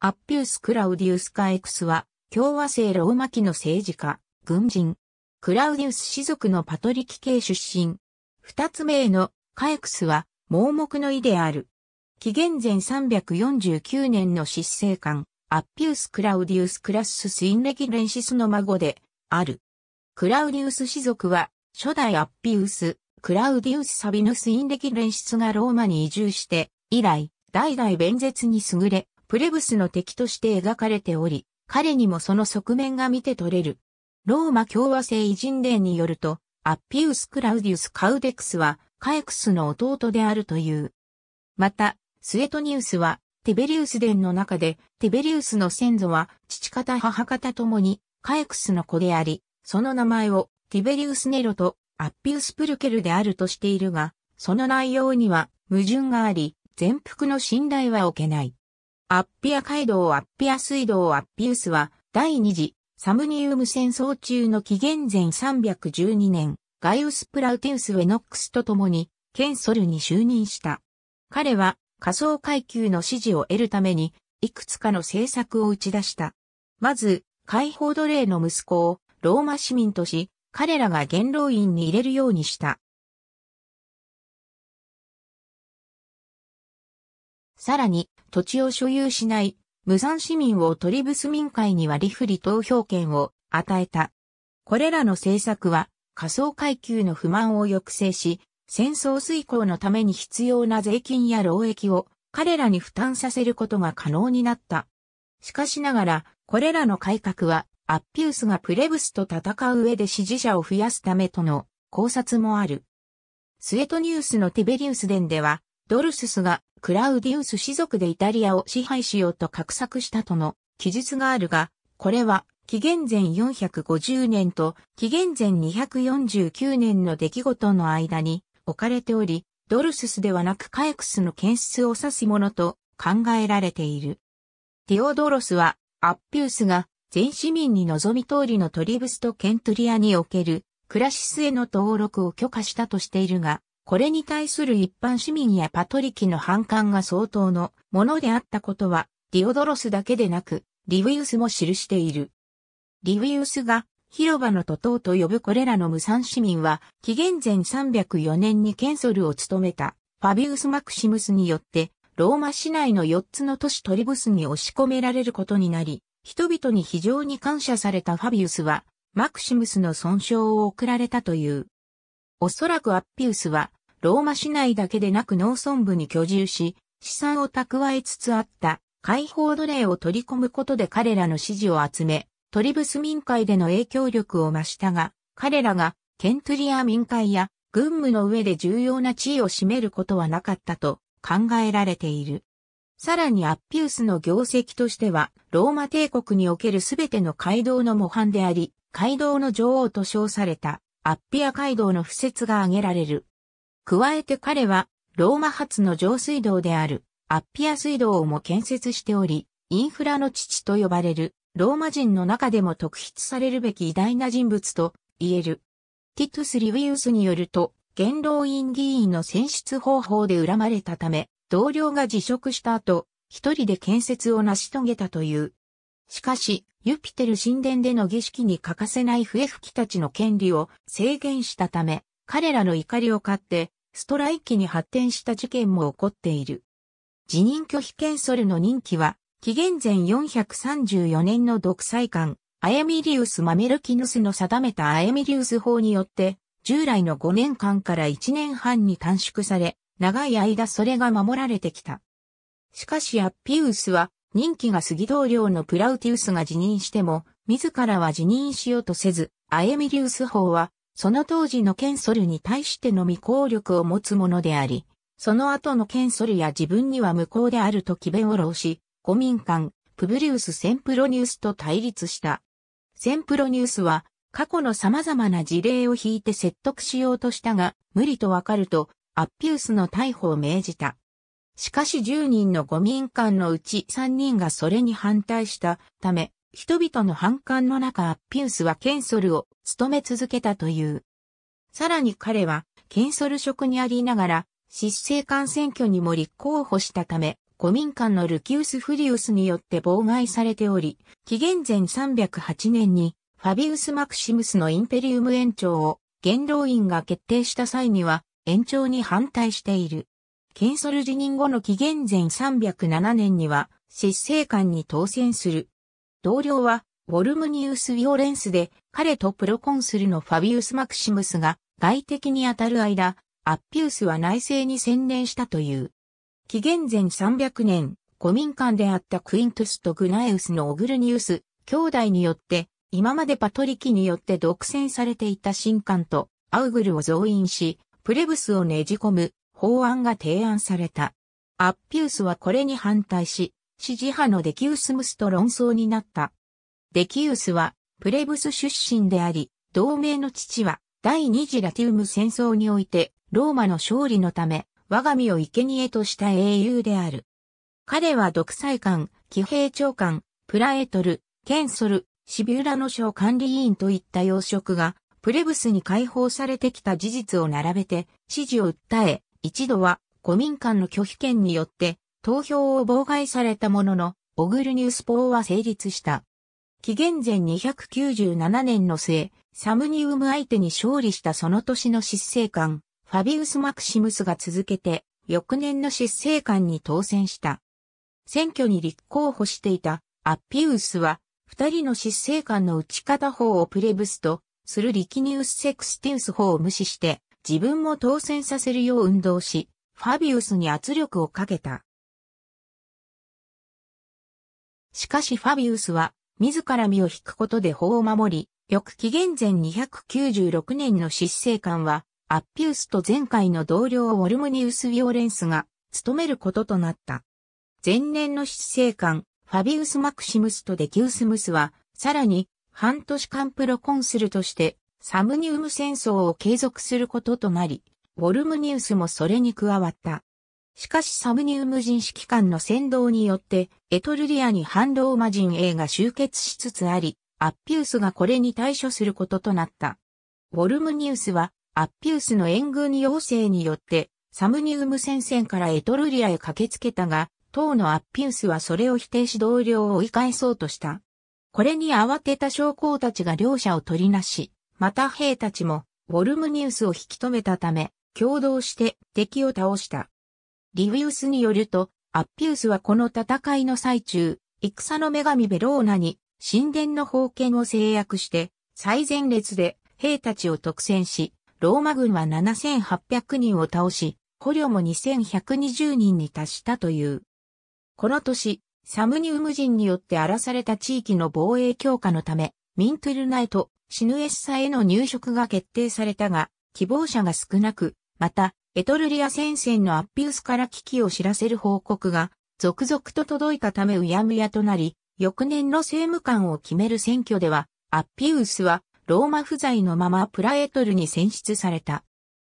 アッピウス・クラウディウス・カエクスは、共和制ローマ期の政治家、軍人。クラウディウス氏族のパトリキ系出身。二つへのカエクスは、盲目の意である。紀元前349年の執政官、アッピウス・クラウディウス・クラッスス・インレギレンシスの孫で、ある。クラウディウス氏族は、初代アッピウス、クラウディウス・サビヌス・インレギレンシスがローマに移住して、以来、代々弁舌に優れ、プレブスの敵として描かれており、彼にもその側面が見て取れる。ローマ共和制偉人伝によると、アッピウス・クラウディウス・カウデクスは、カエクスの弟であるという。また、スエトニウスは、テベリウス伝の中で、テベリウスの先祖は、父方母方ともに、カエクスの子であり、その名前を、ティベリウス・ネロと、アッピウス・プルケルであるとしているが、その内容には、矛盾があり、全幅の信頼は置けない。アッピア街道アッピア水道アッピウスは、第二次、サムニウム戦争中の紀元前312年、ガイウス・プラウテウス・ウェノックスと共に、ケンソルに就任した。彼は、仮想階級の支持を得るために、いくつかの政策を打ち出した。まず、解放奴隷の息子を、ローマ市民とし、彼らが元老院に入れるようにした。さらに、土地を所有しない無産市民をトリブス民会に割り振り投票権を与えた。これらの政策は仮想階級の不満を抑制し、戦争遂行のために必要な税金や労役を彼らに負担させることが可能になった。しかしながら、これらの改革は、アッピウスがプレブスと戦う上で支持者を増やすためとの考察もある。スエトニュースのティベリウス伝では、ドルススがクラウディウス氏族でイタリアを支配しようと画策したとの記述があるが、これは紀元前450年と紀元前249年の出来事の間に置かれており、ドルススではなくカエクスの検出を指すものと考えられている。ティオドロスはアッピウスが全市民に望み通りのトリブスとケントリアにおけるクラシスへの登録を許可したとしているが、これに対する一般市民やパトリキの反感が相当のものであったことは、ディオドロスだけでなく、リウィウスも記している。リウィウスが広場の徒党と呼ぶこれらの無産市民は、紀元前304年にケンソルを務めたファビウス・マクシムスによって、ローマ市内の4つの都市トリブスに押し込められることになり、人々に非常に感謝されたファビウスは、マクシムスの損傷を送られたという。おそらくアッピウスは、ローマ市内だけでなく農村部に居住し、資産を蓄えつつあった解放奴隷を取り込むことで彼らの支持を集め、トリブス民会での影響力を増したが、彼らがケントリア民会や軍務の上で重要な地位を占めることはなかったと考えられている。さらにアッピウスの業績としては、ローマ帝国におけるすべての街道の模範であり、街道の女王と称された、アッピア街道の布説が挙げられる。加えて彼は、ローマ発の上水道である、アッピア水道をも建設しており、インフラの父と呼ばれる、ローマ人の中でも特筆されるべき偉大な人物と言える。ティトゥス・リウィウスによると、元老院議員の選出方法で恨まれたため、同僚が辞職した後、一人で建設を成し遂げたという。しかし、ユピテル神殿での儀式に欠かせない笛吹きたちの権利を制限したため、彼らの怒りを買って、ストライキに発展した事件も起こっている。辞任拒否権ソルの任期は、紀元前434年の独裁官、アエミリウス・マメルキヌスの定めたアエミリウス法によって、従来の5年間から1年半に短縮され、長い間それが守られてきた。しかしアッピウスは、任期が過ぎ同僚のプラウティウスが辞任しても、自らは辞任しようとせず、アエミリウス法はその当時のケンソルに対しての未効力を持つものであり、その後のケンソルや自分には無効であると気弁をロし、五民館、プブリウス・センプロニウスと対立した。センプロニウスは、過去の様々な事例を引いて説得しようとしたが、無理とわかると、アッピウスの逮捕を命じた。しかし10人の五民間のうち3人がそれに反対したため、人々の反感の中アッピウスはケンソルを務め続けたという。さらに彼は、ケンソル職にありながら、執政官選挙にも立候補したため、古民間のルキウス・フリウスによって妨害されており、紀元前308年に、ファビウス・マクシムスのインペリウム延長を、元老院が決定した際には、延長に反対している。ケンソル辞任後の紀元前307年には、執政官に当選する。同僚は、ボルムニウス・ィオレンスで、彼とプロコンスルのファビウス・マクシムスが外敵に当たる間、アッピウスは内政に専念したという。紀元前300年、古民間であったクイントゥスとグナエウスのオグルニウス、兄弟によって、今までパトリキによって独占されていた新官とアウグルを増員し、プレブスをねじ込む法案が提案された。アッピウスはこれに反対し、支持派のデキウスムスと論争になった。デキウスは、プレブス出身であり、同盟の父は、第二次ラティウム戦争において、ローマの勝利のため、我が身を生贄とした英雄である。彼は独裁官、騎兵長官、プラエトル、ケンソル、シビューラの省管理委員といった要職が、プレブスに解放されてきた事実を並べて、支持を訴え、一度は、古民間の拒否権によって、投票を妨害されたものの、オグルニュース法は成立した。紀元前297年の末、サムニウム相手に勝利したその年の執政官、ファビウス・マクシムスが続けて、翌年の執政官に当選した。選挙に立候補していたアッピウスは、二人の執政官の打ち方法をプレブスとするリキニウス・セクスティウス法を無視して、自分も当選させるよう運動し、ファビウスに圧力をかけた。しかしファビウスは、自ら身を引くことで法を守り、翌紀元前296年の執政官は、アッピウスと前回の同僚ウォルムニウス・ビオレンスが、務めることとなった。前年の執政官、ファビウス・マクシムスとデキウスムスは、さらに、半年間プロコンスルとして、サムニウム戦争を継続することとなり、ウォルムニウスもそれに加わった。しかしサムニウム人指揮官の先導によって、エトルリアに反ローマ人 A が集結しつつあり、アッピウスがこれに対処することとなった。ウォルムニウスは、アッピウスの援軍要請によって、サムニウム戦線からエトルリアへ駆けつけたが、当のアッピウスはそれを否定し同僚を追い返そうとした。これに慌てた将校たちが両者を取りなし、また兵たちも、ウォルムニウスを引き止めたため、共同して敵を倒した。リウィウスによると、アッピウスはこの戦いの最中、戦の女神ベローナに神殿の宝剣を制約して、最前列で兵たちを独占し、ローマ軍は7800人を倒し、捕虜も2120人に達したという。この年、サムニウム人によって荒らされた地域の防衛強化のため、ミントゥルナイト、シヌエッサへの入植が決定されたが、希望者が少なく、また、エトルリア戦線のアッピウスから危機を知らせる報告が続々と届いたためうやむやとなり、翌年の政務官を決める選挙では、アッピウスはローマ不在のままプラエトルに選出された。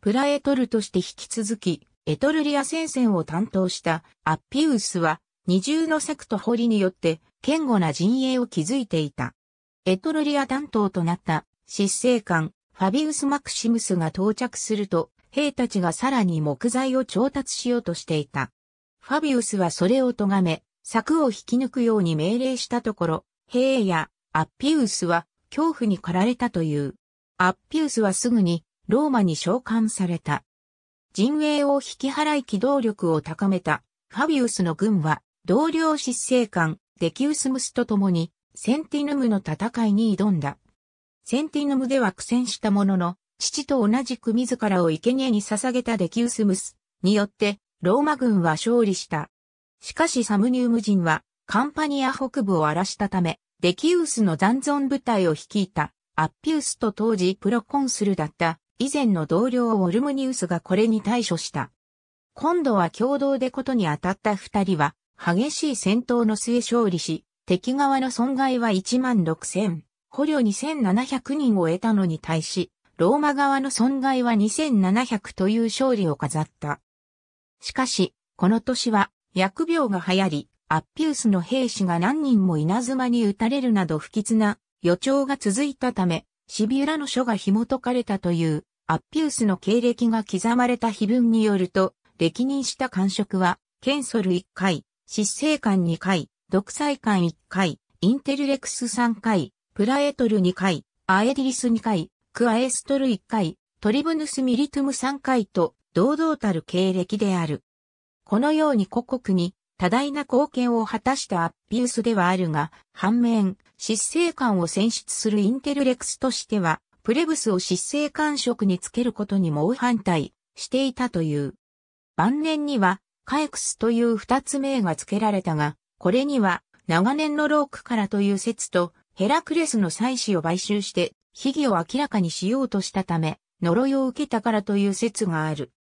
プラエトルとして引き続き、エトルリア戦線を担当したアッピウスは、二重の策と堀によって、堅固な陣営を築いていた。エトルリア担当となった、執政官、ファビウス・マクシムスが到着すると、兵たちがさらに木材を調達しようとしていた。ファビウスはそれを咎め、柵を引き抜くように命令したところ、兵やアッピウスは恐怖に駆られたという。アッピウスはすぐにローマに召喚された。陣営を引き払い機動力を高めたファビウスの軍は同僚執政官デキウスムスと共にセンティヌムの戦いに挑んだ。センティヌムでは苦戦したものの父と同じく自らを生贄に捧げたデキウスムスによって、ローマ軍は勝利した。しかしサムニウム人は、カンパニア北部を荒らしたため、デキウスの残存部隊を率いた、アッピウスと当時プロコンスルだった、以前の同僚ウォルムニウスがこれに対処した。今度は共同でことに当たった二人は、激しい戦闘の末勝利し、敵側の損害は1万6千、捕虜2700人を得たのに対し、ローマ側の損害は2700という勝利を飾った。しかし、この年は疫病が流行り、アッピウスの兵士が何人も稲妻に撃たれるなど不吉な予兆が続いたため、シビュラの書が紐解かれたというアッピウスの経歴が刻まれた碑文によると、歴任した官職は、ケンソル1回、執政官2回、独裁官1回、インテルレクス3回、プラエトル2回、アエディリス2回、クアエストル1回、トリブヌスミリトゥム3回と、堂々たる経歴である。このように故国に多大な貢献を果たしたアッピウスではあるが、反面、失政官を選出するインテルレクスとしては、プレブスを失政官職につけることに猛反対していたという。晩年には、カエクスという二つ名が付けられたが、これには、長年のロークからという説と、ヘラクレスの祭祀を買収して秘技を明らかにしようとしたため、呪いを受けたからという説がある。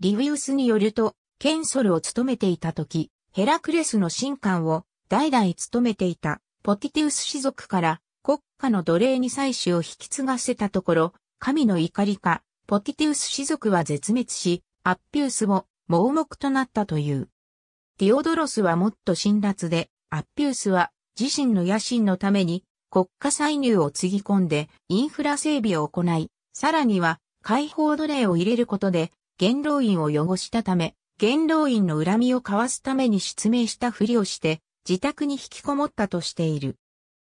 リウィウスによると、ケンソルを務めていた時、ヘラクレスの神官を代々務めていたポティティウス氏族から国家の奴隷に妻子を引き継がせたところ、神の怒りか、ポティティウス氏族は絶滅し、アッピウスも盲目となったという。ディオドロスはもっと辛辣で、アッピウスは自身の野心のために国家歳入をつぎ込んでインフラ整備を行い、さらには解放奴隷を入れることで元老院を汚したため、元老院の恨みを交わすために失明したふりをして自宅に引きこもったとしている。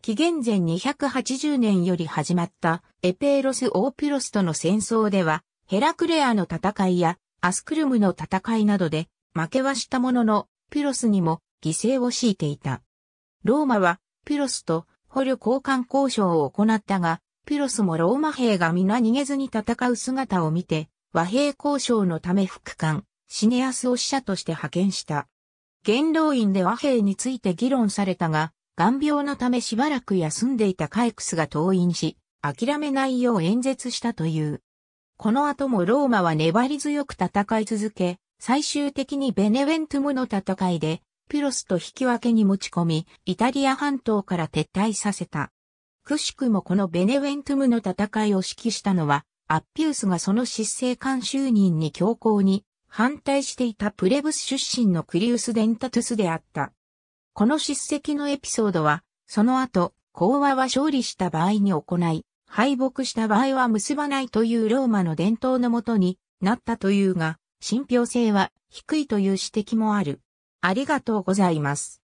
紀元前280年より始まったエペーロス・オーピロスとの戦争では、ヘラクレアの戦いやアスクルムの戦いなどで負けはしたものの、ピロスにも犠牲を強いていた。ローマはピロスと捕虜交換交渉を行ったが、ピロスもローマ兵が皆逃げずに戦う姿を見て、和平交渉のため副官、シネアスを使者として派遣した。元老院で和平について議論されたが、眼病のためしばらく休んでいたカイクスが登院し、諦めないよう演説したという。この後もローマは粘り強く戦い続け、最終的にベネウェントムの戦いでピロスと引き分けに持ち込み、イタリア半島から撤退させた。くしくもこのベネウェントムの戦いを指揮したのは、アッピウスがその執政官就任に強硬に反対していたプレブス出身のクリウス・デンタトゥスであった。この叱責のエピソードは、その後、講和は勝利した場合に行い、敗北した場合は結ばないというローマの伝統のもとになったというが、信憑性は低いという指摘もある。ありがとうございます。